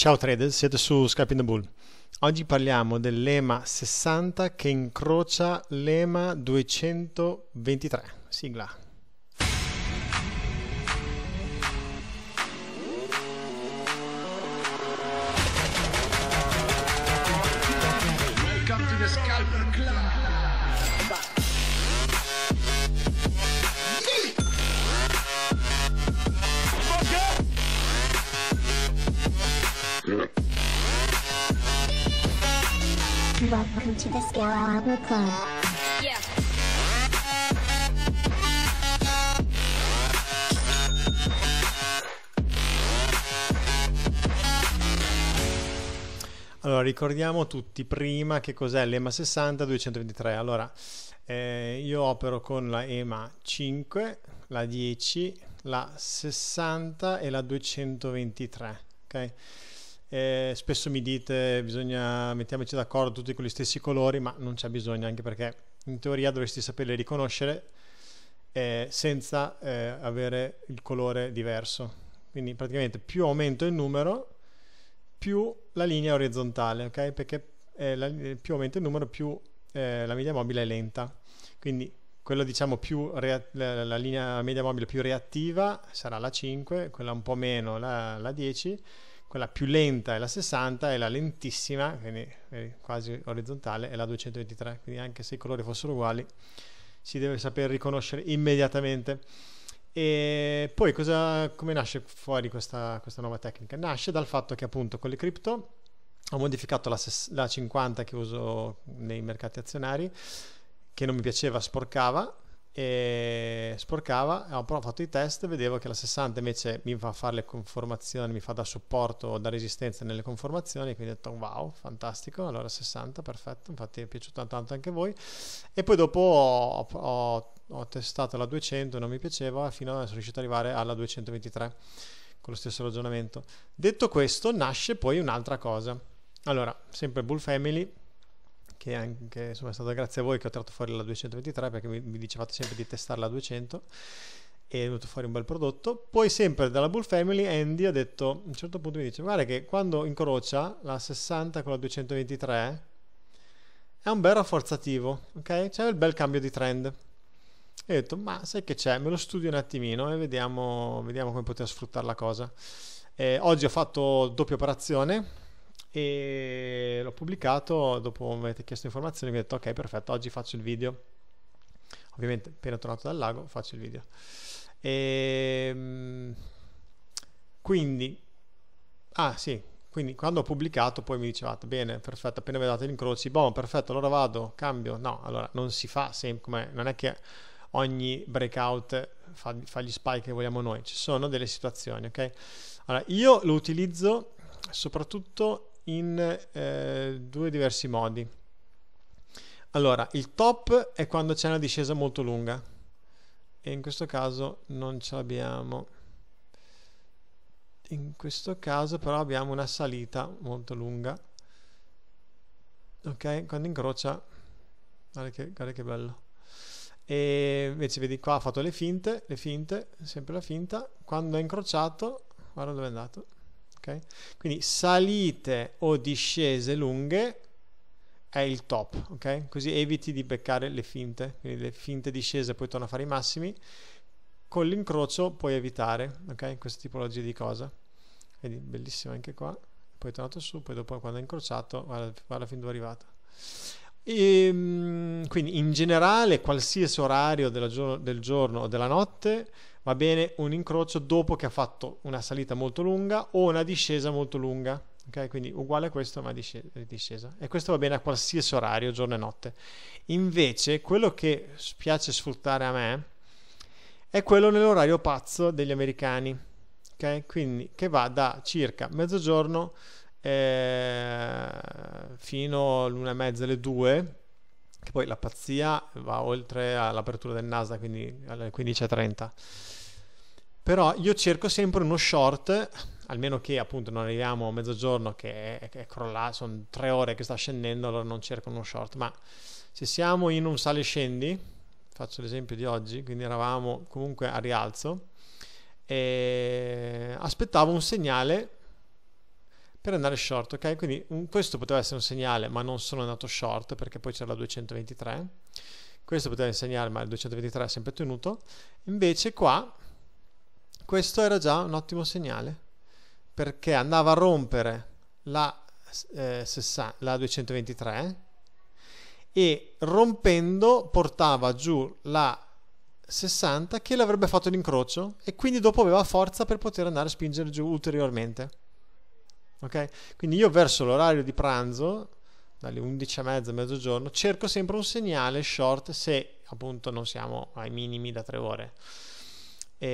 Ciao traders, siete su Skype in the Bull. Oggi parliamo dell'EMA 60 che incrocia l'EMA 223. Sigla. Welcome to the scalper Welcome to the Scale Outlaw Club. Allora, ricordiamo tutti prima che cos'è l'EMA 60223. Allora, eh, io opero con la EMA 5, la 10, la 60 e la 223. Ok? Eh, spesso mi dite bisogna mettiamoci d'accordo tutti con gli stessi colori, ma non c'è bisogno anche perché in teoria dovresti saperli riconoscere eh, senza eh, avere il colore diverso. Quindi praticamente più aumento il numero, più la linea è orizzontale, ok? Perché eh, la, più aumenta il numero, più eh, la media mobile è lenta. Quindi quella diciamo più rea- la, linea media mobile più reattiva sarà la 5, quella un po' meno la, la 10 quella più lenta è la 60 e la lentissima, quindi quasi orizzontale, è la 223, quindi anche se i colori fossero uguali si deve saper riconoscere immediatamente. E poi cosa, come nasce fuori questa, questa, nuova tecnica? Nasce dal fatto che appunto con le cripto ho modificato la, la 50 che uso nei mercati azionari, che non mi piaceva, sporcava, e sporcava, però eh, ho fatto i test e vedevo che la 60 invece mi fa fare le conformazioni, mi fa da supporto, da resistenza nelle conformazioni, quindi ho detto wow, fantastico, allora 60, perfetto, infatti mi è piaciuto tanto anche a voi. E poi dopo ho, ho, ho testato la 200, non mi piaceva, fino a sono riuscito ad arrivare alla 223 con lo stesso ragionamento. Detto questo, nasce poi un'altra cosa. Allora, sempre Bull Family, che anche, insomma, è stato grazie a voi che ho tratto fuori la 223 perché mi, mi dicevate sempre di testare la 200 e è venuto fuori un bel prodotto. Poi sempre dalla Bull Family Andy ha detto, a un certo punto mi dice, guarda che quando incrocia la 60 con la 223 è un bel rafforzativo, ok? C'è il bel cambio di trend. E ho detto, ma sai che c'è? Me lo studio un attimino e vediamo, vediamo come poter sfruttare la cosa. Eh, oggi ho fatto doppia operazione e l'ho pubblicato, dopo mi avete chiesto informazioni, mi ho detto ok perfetto, oggi faccio il video, ovviamente appena tornato dal lago faccio il video. E, ehm, quindi, ah sì, quindi quando ho pubblicato poi mi dicevate bene, perfetto, appena vedete gli incroci, boh, perfetto, allora vado, cambio. No, allora non si fa sempre non è che ogni breakout fa, fa, gli spike che vogliamo noi, ci sono delle situazioni, ok? Allora, io lo utilizzo soprattutto in eh, due diversi modi. Allora, il top è quando c'è una discesa molto lunga e in questo caso non ce l'abbiamo. In questo caso però abbiamo una salita molto lunga. Ok, quando incrocia, guarda che, guarda che bello. E invece vedi qua ha fatto le finte, le finte, sempre la finta. Quando è incrociato, guarda dove è andato Okay? Quindi salite o discese lunghe è il top, ok? Così eviti di beccare le finte, quindi le finte discese poi torna a fare i massimi. Con l'incrocio puoi evitare, ok? Questa tipologia di cosa. Quindi bellissima anche qua. Poi è tornato su, poi dopo quando è incrociato, guarda, guarda fin dove è arrivata. E, ehm, quindi in generale qualsiasi orario gio del giorno o della notte va bene un incrocio dopo che ha fatto una salita molto lunga o una discesa molto lunga. Okay? Quindi uguale a questo ma eh, discesa. E questo va bene a qualsiasi orario, giorno e notte. Invece quello che piace sfruttare a me è quello nell'orario pazzo degli americani. Okay? Quindi che va da circa mezzogiorno eh, fino all'una e mezza, alle due, che poi la pazzia va oltre all'apertura del Nasdaq, quindi alle 15.30 però io cerco sempre uno short almeno che appunto non arriviamo a mezzogiorno che è, è crollato, sono tre ore che sta scendendo, allora non cerco uno short, ma se siamo in un sale scendi, faccio l'esempio di oggi, quindi eravamo comunque a rialzo, e aspettavo un segnale per andare short, ok? Quindi un, questo poteva essere un segnale, ma non sono andato short perché poi c'era la 223. Questo poteva insegnare, ma il 223 è sempre tenuto. Invece qua questo era già un ottimo segnale perché andava a rompere la, eh, 60, la 223 e rompendo portava giù la 60 che l'avrebbe fatto l'incrocio e quindi dopo aveva forza per poter andare a spingere giù ulteriormente. Ok? Quindi io verso l'orario di pranzo, dalle 11.30 a mezzogiorno, cerco sempre un segnale short se appunto non siamo ai minimi da tre ore. E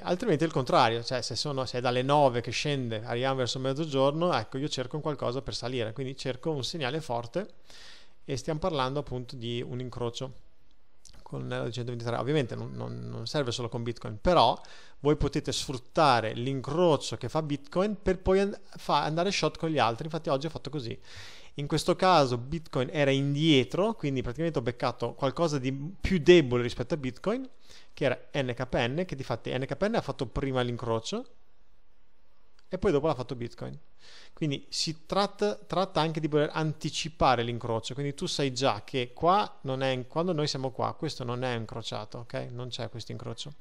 eh, altrimenti è il contrario, cioè se, sono, se, è dalle 9 che scende, arriviamo verso mezzogiorno, ecco io cerco qualcosa per salire, quindi cerco un segnale forte e stiamo parlando appunto di un incrocio con l'euro di 123. Ovviamente non, non, non, serve solo con Bitcoin, però voi potete sfruttare l'incrocio che fa Bitcoin per poi and- fa- andare shot con gli altri. Infatti oggi ho fatto così. In questo caso Bitcoin era indietro, quindi praticamente ho beccato qualcosa di più debole rispetto a Bitcoin, che era NKN, che di fatti NKN ha fatto prima l'incrocio e poi dopo l'ha fatto Bitcoin. Quindi si tratta, tratta anche di voler anticipare l'incrocio, quindi tu sai già che qua non è, quando noi siamo qua, questo non è incrociato, ok? Non c'è questo incrocio.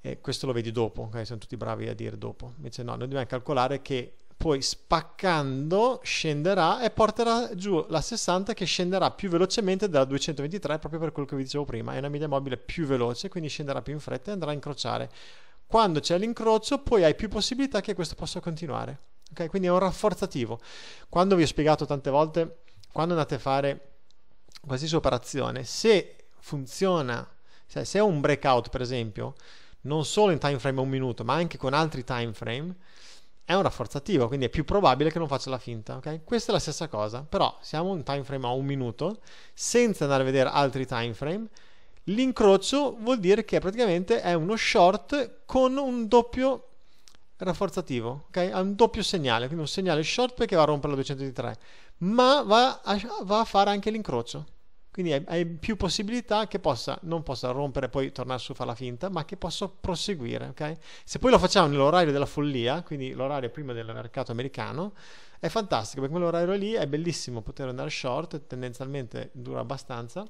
E questo lo vedi dopo, ok? Sono tutti bravi a dire dopo. Invece no, noi dobbiamo calcolare che poi spaccando scenderà e porterà giù la 60 che scenderà più velocemente della 223 proprio per quello che vi dicevo prima, è una media mobile più veloce, quindi scenderà più in fretta e andrà a incrociare quando c'è l'incrocio, poi hai più possibilità che questo possa continuare. Okay? Quindi è un rafforzativo. Quando vi ho spiegato tante volte, quando andate a fare qualsiasi operazione, se funziona, cioè se è un breakout per esempio, non solo in time frame un minuto, ma anche con altri time frame, è un rafforzativo, quindi è più probabile che non faccia la finta, ok? Questa è la stessa cosa, però siamo in time frame a un minuto, senza andare a vedere altri time frame, L'incrocio vuol dire che praticamente è uno short con un doppio rafforzativo, ok? Ha un doppio segnale, quindi un segnale short perché va a rompere la 203, ma va a, va a fare anche l'incrocio. Quindi hai, hai, più possibilità che possa, non possa rompere e poi tornare su e fare la finta, ma che possa proseguire, ok? Se poi lo facciamo nell'orario della follia, quindi l'orario prima del mercato americano, è fantastico perché quell'orario lì è bellissimo poter andare short, tendenzialmente dura abbastanza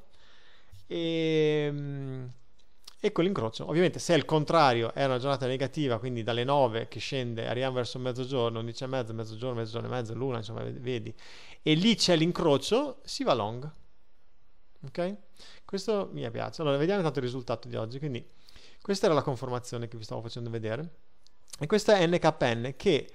e, ehm, e con l'incrocio, ovviamente, se il contrario è una giornata negativa, quindi dalle 9 che scende, arriviamo verso mezzogiorno, 11 e mezzo, mezzogiorno, mezzogiorno e mezzo, l'una, insomma, vedi, e lì c'è l'incrocio, si va long. Ok? Questo mi piace. Allora, vediamo intanto il risultato di oggi. Quindi, questa era la conformazione che vi stavo facendo vedere. E questa è NKN che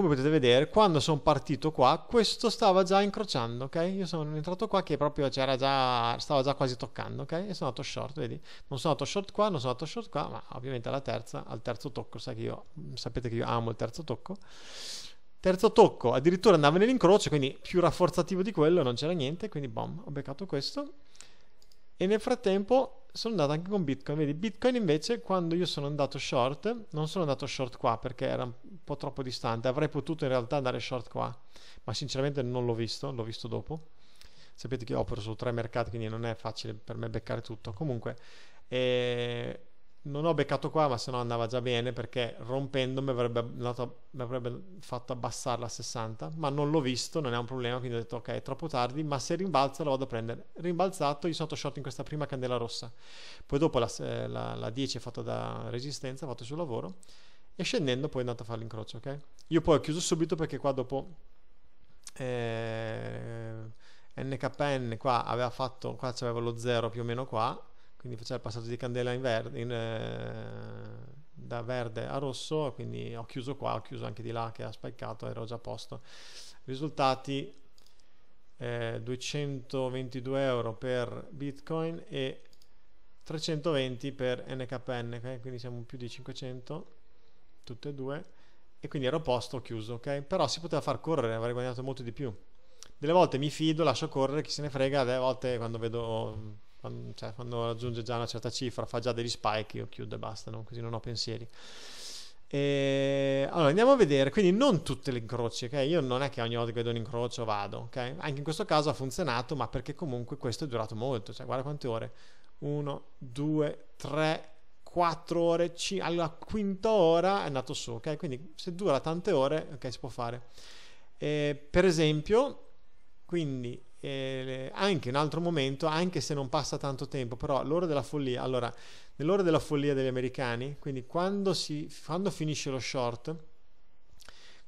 come potete vedere quando sono partito qua questo stava già incrociando ok io sono entrato qua che proprio c'era già stava già quasi toccando ok e sono andato short vedi non sono andato short qua non sono andato short qua ma ovviamente alla terza al terzo tocco che io, sapete che io amo il terzo tocco terzo tocco addirittura andava nell'incrocio quindi più rafforzativo di quello non c'era niente quindi bom ho beccato questo e nel frattempo sono andato anche con Bitcoin. Vedi, Bitcoin invece quando io sono andato short, non sono andato short qua perché era un po' troppo distante, avrei potuto in realtà andare short qua, ma sinceramente non l'ho visto, l'ho visto dopo. Sapete che opero su tre mercati, quindi non è facile per me beccare tutto. Comunque, eh, non ho beccato qua, ma se no andava già bene perché rompendo mi avrebbe, andato, mi avrebbe fatto abbassarla a 60, ma non l'ho visto, non è un problema, quindi ho detto ok, è troppo tardi, ma se rimbalza la vado a prendere. Rimbalzato, io sono stato short in questa prima candela rossa, poi dopo la, la, la 10 è fatta da resistenza, fatto sul lavoro, e scendendo poi è andato a fare l'incrocio, ok? Io poi ho chiuso subito perché qua dopo... Eh, NKN qua aveva fatto, qua c'aveva lo 0 più o meno qua, quindi faceva il passaggio di candela in verde, in, eh, da verde a rosso, quindi ho chiuso qua, ho chiuso anche di là che ha spiccato, ero già a posto. Risultati eh, 222 euro per Bitcoin e 320 per NKN, okay? quindi siamo più di 500, tutte e due, e quindi ero a posto, ho chiuso, ok? Però si poteva far correre, avrei guadagnato molto di più. Delle volte mi fido, lascio correre, chi se ne frega, delle volte quando vedo quando, cioè, quando raggiunge già una certa cifra fa già degli spike, io chiudo e basta, no? così non ho pensieri. E... Allora andiamo a vedere, quindi non tutte le incroci, ok? Io non è che ogni volta che vedo un incrocio vado, ok? Anche in questo caso ha funzionato, ma perché comunque questo è durato molto, cioè guarda quante ore. 1, 2, 3, 4 ore, cin- alla quinta ora è andato su, ok? Quindi se dura tante ore, ok, si può fare. E per esempio, quindi eh, anche un altro momento, anche se non passa tanto tempo, però l'ora della follia, allora, nell'ora della follia degli americani, quindi quando, si, quando finisce lo short,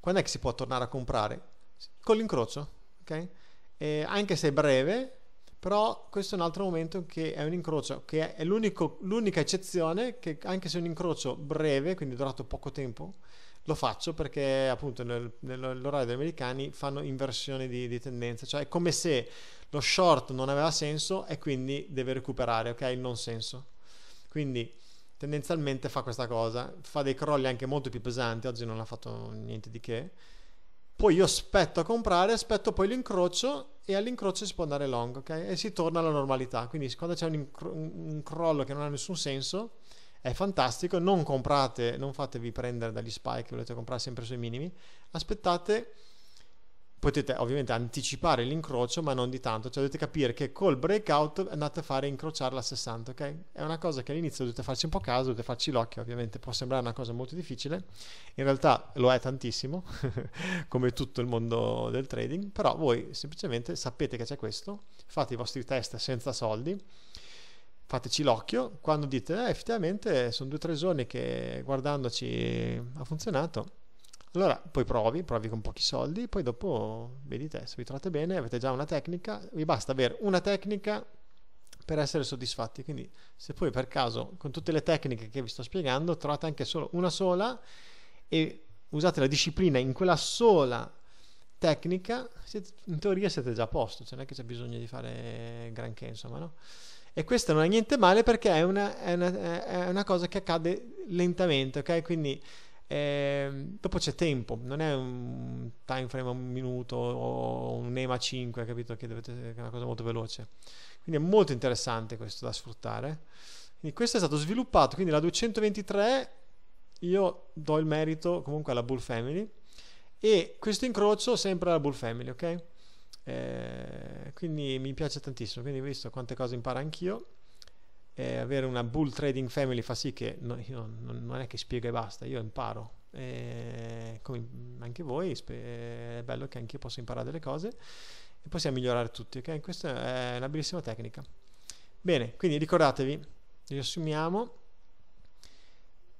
quando è che si può tornare a comprare? Con l'incrocio, ok? Eh, anche se è breve, però questo è un altro momento che è un incrocio, che è l'unica eccezione, che anche se è un incrocio breve, quindi durato poco tempo, lo faccio perché appunto nel, nell'orario degli americani fanno inversione di, di, tendenza, cioè è come se lo short non aveva senso e quindi deve recuperare, ok? Il non senso. Quindi tendenzialmente fa questa cosa, fa dei crolli anche molto più pesanti, oggi non ha fatto niente di che. Poi io aspetto a comprare, aspetto poi l'incrocio e all'incrocio si può andare long, ok? E si torna alla normalità. Quindi quando c'è un, incro- un crollo che non ha nessun senso, è fantastico, non comprate, non fatevi prendere dagli spike, volete comprare sempre sui minimi, aspettate, potete ovviamente anticipare l'incrocio, ma non di tanto, cioè dovete capire che col breakout andate a fare incrociare la 60, ok? È una cosa che all'inizio dovete farci un po' caso, dovete farci l'occhio, ovviamente può sembrare una cosa molto difficile, in realtà lo è tantissimo, come tutto il mondo del trading, però voi semplicemente sapete che c'è questo, fate i vostri test senza soldi, fateci l'occhio quando dite eh, effettivamente sono due o tre giorni che guardandoci ha funzionato allora poi provi, provi con pochi soldi poi dopo vedete se vi trovate bene avete già una tecnica vi basta avere una tecnica per essere soddisfatti quindi se poi per caso con tutte le tecniche che vi sto spiegando trovate anche solo una sola e usate la disciplina in quella sola tecnica siete, in teoria siete già a posto cioè non è che c'è bisogno di fare granché insomma no? E questo non è niente male perché è una, è una, è una cosa che accade lentamente, ok? Quindi eh, dopo c'è tempo, non è un time frame a un minuto o un EMA 5, capito? Che, dovete, che è una cosa molto veloce. Quindi è molto interessante questo da sfruttare. Quindi questo è stato sviluppato, quindi la 223 io do il merito comunque alla Bull Family e questo incrocio sempre alla Bull Family, ok? Eh, quindi mi piace tantissimo, quindi ho visto quante cose imparo anch'io. Eh, avere una bull trading family fa sì che no, io non, non, è che spiego e basta, io imparo. Eh, come anche voi, è bello che anche io possa imparare delle cose e possiamo migliorare tutti, ok? Questa è una bellissima tecnica. Bene, quindi ricordatevi, riassumiamo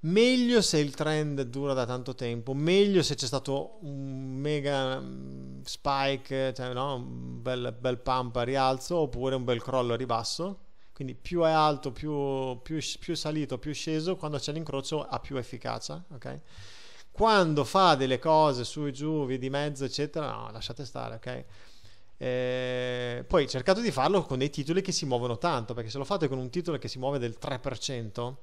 meglio se il trend dura da tanto tempo, meglio se c'è stato un mega mm, spike, cioè no? un bel, bel, pump a rialzo oppure un bel crollo a ribasso. Quindi più è alto, più, più, più salito, più sceso, quando c'è l'incrocio ha più efficacia. Okay? Quando fa delle cose su e giù, via di mezzo, eccetera, no, lasciate stare. Okay? Eh, poi cercate di farlo con dei titoli che si muovono tanto, perché se lo fate con un titolo che si muove del 3%,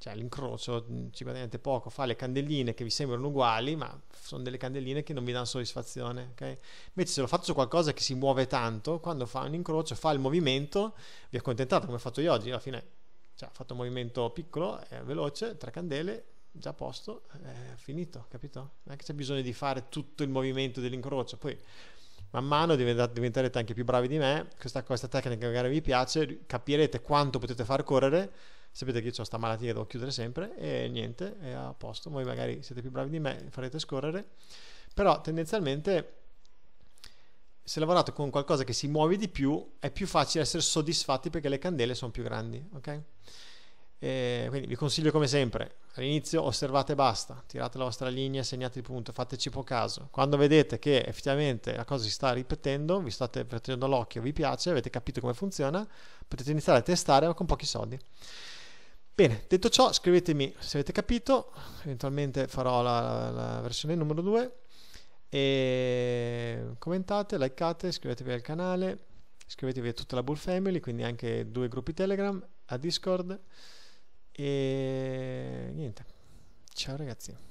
cioè l'incrocio mm, ci guadagnate poco, fa le candeline che vi sembrano uguali, ma sono delle candeline che non vi danno soddisfazione, ok? Invece se lo faccio su qualcosa che si muove tanto, quando fa un incrocio, fa il movimento, vi accontentate come ho fatto io oggi, alla fine cioè, ho fatto un movimento piccolo, eh, veloce, tre candele, già a posto, eh, finito, capito? Non è che c'è bisogno di fare tutto il movimento dell'incrocio, poi man mano diventerete anche più bravi di me, questa, questa tecnica magari vi piace, capirete quanto potete far correre, sapete che io ho questa malattia che devo chiudere sempre e niente, è a posto, voi magari siete più bravi di me, farete scorrere, però tendenzialmente se lavorate con qualcosa che si muove di più è più facile essere soddisfatti perché le candele sono più grandi, ok? E quindi vi consiglio come sempre, all'inizio osservate e basta, tirate la vostra linea, segnate il punto, fateci poco caso. Quando vedete che effettivamente la cosa si sta ripetendo, vi state prendendo l'occhio, vi piace, avete capito come funziona, potete iniziare a testare ma con pochi soldi. Bene, detto ciò, scrivetemi se avete capito, eventualmente farò la, la versione numero 2 e commentate, likeate, iscrivetevi al canale, iscrivetevi a tutta la Bull Family, quindi anche due gruppi Telegram, a Discord e niente. Ciao ragazzi.